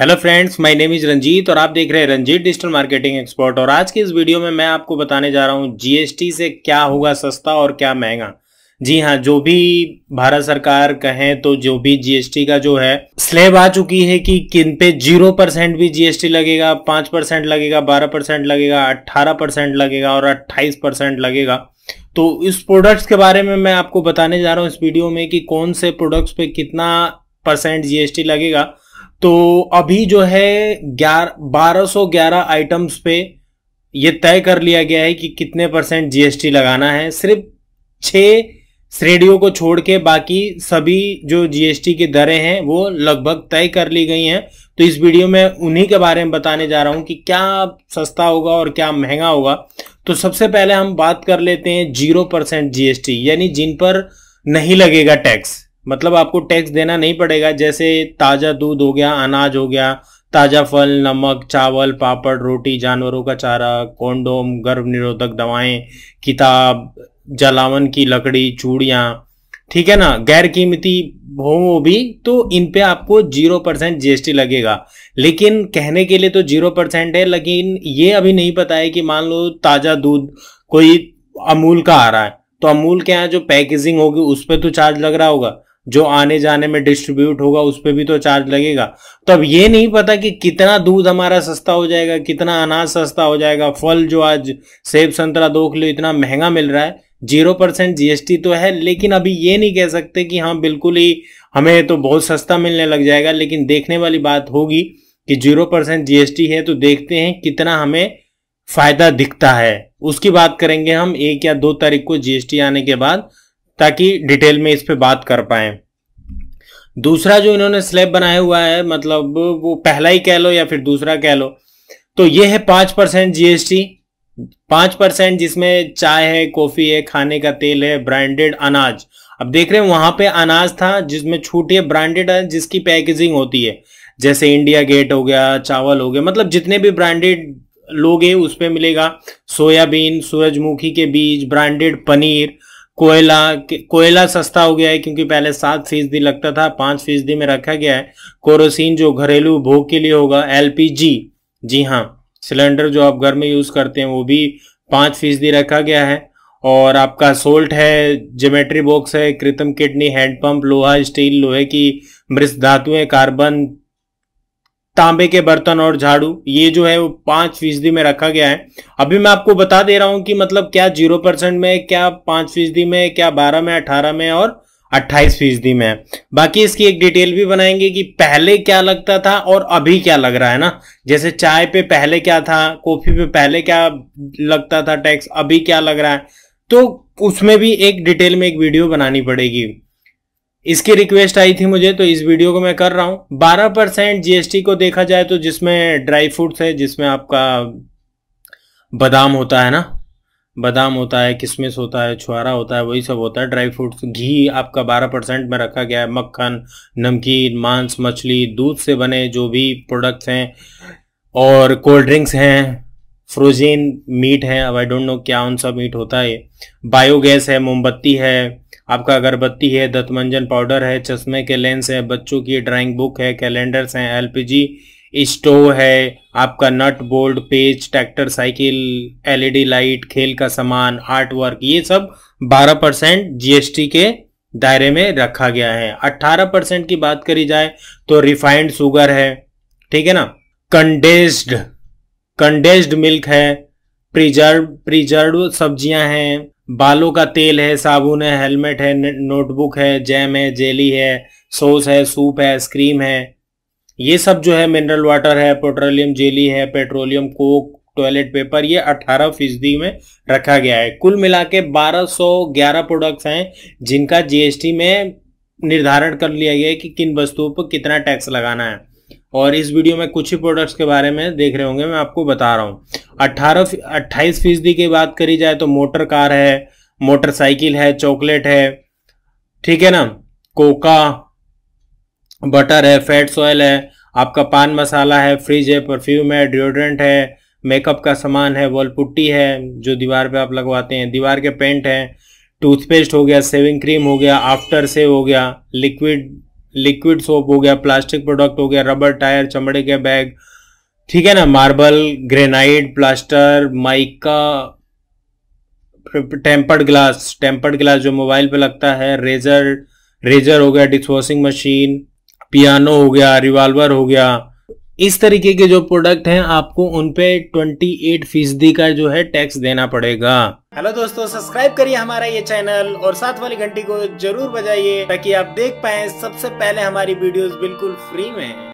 hello friends my name is Ranjit और आप देख रहे हैं रंजीत डिजिटल मार्केटिंग एक्सपर्ट और आज की इस वीडियो में मैं आपको बताने जा रहा हूं जीएसटी से क्या होगा सस्ता और क्या महंगा जी हाँ जो भी भारत सरकार कहें तो जो भी जीएसटी का जो है स्लेब आ चुकी है कि किन पे जीरो परसेंट भी जीएसटी लगेगा पांच परसेंट लगेगा बारह परसेंट लगेगा अट्ठारह परसेंट लगेगा और अट्ठाईस परसेंट लगेगा तो इस प्रोडक्ट्स के बारे में मैं आपको बताने जा रहा हूँ इस वीडियो में कि कौन से प्रोडक्ट्स पे कितना परसेंट जीएसटी लगेगा तो अभी जो है ग्यारह बारह सौ ग्यारह आइटम्स पे ये तय कर लिया गया है कि कितने परसेंट जीएसटी लगाना है सिर्फ छः श्रेणियों को छोड़ के बाकी सभी जो जीएसटी की दरें हैं वो लगभग तय कर ली गई हैं तो इस वीडियो में उन्हीं के बारे में बताने जा रहा हूं कि क्या सस्ता होगा और क्या महंगा होगा तो सबसे पहले हम बात कर लेते हैं जीरो परसेंट जीएसटी यानी जिन पर नहीं लगेगा टैक्स मतलब आपको टैक्स देना नहीं पड़ेगा जैसे ताज़ा दूध हो गया अनाज हो गया ताज़ा फल नमक चावल पापड़ रोटी जानवरों का चारा कोंडोम गर्भ निरोधक दवाएं किताब जलावन की लकड़ी चूड़िया ठीक है ना गैर कीमती हो वो भी तो इन पे आपको जीरो परसेंट जीएसटी लगेगा लेकिन कहने के लिए तो जीरो परसेंट है लेकिन ये अभी नहीं पता है कि मान लो ताज़ा दूध कोई अमूल का आ रहा है तो अमूल के यहाँ जो पैकेजिंग होगी उस पर तो चार्ज लग रहा होगा जो आने जाने में डिस्ट्रीब्यूट होगा उस पर भी तो चार्ज लगेगा तो अब ये नहीं पता कि कितना दूध हमारा सस्ता हो जाएगा कितना अनाज सस्ता हो जाएगा फल जो आज सेब संतरा दो किलो इतना महंगा मिल रहा है जीरो परसेंट जीएसटी तो है लेकिन अभी ये नहीं कह सकते कि हाँ बिल्कुल ही हमें तो बहुत सस्ता मिलने लग जाएगा लेकिन देखने वाली बात होगी कि जीरो परसेंट जीएसटी है तो देखते हैं कितना हमें फायदा दिखता है उसकी बात करेंगे हम एक या दो तारीख को जीएसटी आने के बाद ताकि डिटेल में इस पर बात कर पाए दूसरा जो इन्होंने स्लैब बनाया हुआ है मतलब वो पहला ही कह लो या फिर दूसरा कह लो तो ये है पांच परसेंट जीएसटी पांच परसेंट जिसमें चाय है कॉफी है खाने का तेल है ब्रांडेड अनाज अब देख रहे हैं वहां पे अनाज था जिसमें छूटी है ब्रांडेड है जिसकी पैकेजिंग होती है जैसे इंडिया गेट हो गया चावल हो गया मतलब जितने भी ब्रांडेड लोग उस पर मिलेगा सोयाबीन सूरजमुखी के बीज ब्रांडेड पनीर कोयला कोयला सस्ता हो गया है क्योंकि पहले सात फीसदी लगता था पांच फीसदी में रखा गया है कोरोसिन जो घरेलू उपभोग के लिए होगा एलपीजी जी हाँ सिलेंडर जो आप घर में यूज करते हैं वो भी पांच फीसदी रखा गया है और आपका सोल्ट है जोमेट्री बॉक्स है कृत्रिम किडनी हैंडपंप लोहा स्टील लोहे की मृत धातुएं कार्बन तांबे के बर्तन और झाड़ू ये जो है वो पांच फीसदी में रखा गया है अभी मैं आपको बता दे रहा हूं कि मतलब क्या जीरो परसेंट में क्या पांच फीसदी में क्या बारह में अठारह में और अट्ठाईस फीसदी में है बाकी इसकी एक डिटेल भी बनाएंगे कि पहले क्या लगता था और अभी क्या लग रहा है ना जैसे चाय पे पहले क्या था कॉफी पे पहले क्या लगता था टैक्स अभी क्या लग रहा है तो उसमें भी एक डिटेल में एक वीडियो बनानी पड़ेगी इसकी रिक्वेस्ट आई थी मुझे तो इस वीडियो को मैं कर रहा हूँ बारह परसेंट जीएसटी को देखा जाए तो जिसमें ड्राई फ्रूट्स है जिसमें आपका बादाम होता है ना बादाम होता है किशमिश होता है छुआरा होता है वही सब होता है ड्राई फ्रूट्स घी आपका बारह परसेंट में रखा गया है मक्खन नमकीन मांस मछली दूध से बने जो भी प्रोडक्ट्स हैं और कोल्ड ड्रिंक्स हैं फ्रोजेन मीट है अब आई डोंट नो क्या उन सब मीट होता है बायोगैस है मोमबत्ती है आपका अगरबत्ती है दत्तमंजन पाउडर है चश्मे के लेंस है बच्चों की ड्राइंग बुक है कैलेंडर्स हैं एलपीजी स्टोव है आपका nut bolt page tractor cycle LED light खेल का सामान आर्ट वर्क ये सब 12 परसेंट जीएसटी के दायरे में रखा गया है 18 परसेंट की बात करी जाए तो रिफाइंड शुगर है ठीक है ना कंडेस्ड कंडेस्ड मिल्क है प्रिजर्व प्रिजर्व सब्जियां हैं बालों का तेल है साबुन है हेलमेट है नोटबुक है जैम है जेली है सॉस है सूप है आइसक्रीम है ये सब जो है मिनरल वाटर है पेट्रोलियम जेली है पेट्रोलियम कोक टॉयलेट पेपर ये 18 फीसदी में रखा गया है कुल मिला के बारह प्रोडक्ट्स हैं जिनका जीएसटी में निर्धारण कर लिया गया है कि किन वस्तुओं पर कितना टैक्स लगाना है और इस वीडियो में कुछ ही प्रोडक्ट्स के बारे में देख रहे होंगे मैं आपको बता रहा हूँ अट्ठारह अट्ठाईस फीसदी की बात करी जाए तो मोटर कार है मोटरसाइकिल है चॉकलेट है ठीक है ना कोका बटर है फैट्स ऑयल है आपका पान मसाला है फ्रिज है परफ्यूम है डिओड्रेंट है मेकअप का सामान है वॉल पुट्टी है जो दीवार पे आप लगवाते हैं दीवार के पेंट हैं टूथपेस्ट हो गया सेविंग क्रीम हो गया आफ्टर सेव हो गया लिक्विड लिक्विड सोप हो गया प्लास्टिक प्रोडक्ट हो गया रबर टायर चमड़े के बैग ठीक है ना marble granite plaster mica tempered glass tempered glass जो मोबाइल पे लगता है रेजर रेजर हो गया डिशवॉशिंग वॉशिंग मशीन पियानो हो गया रिवॉल्वर हो गया इस तरीके के जो प्रोडक्ट हैं आपको उनपे ट्वेंटी एट फीसदी का जो है टैक्स देना पड़ेगा हेलो दोस्तों सब्सक्राइब करिए हमारा ये चैनल और साथ वाली घंटी को जरूर बजाइए ताकि आप देख पाए सबसे पहले हमारी वीडियोस बिल्कुल फ्री में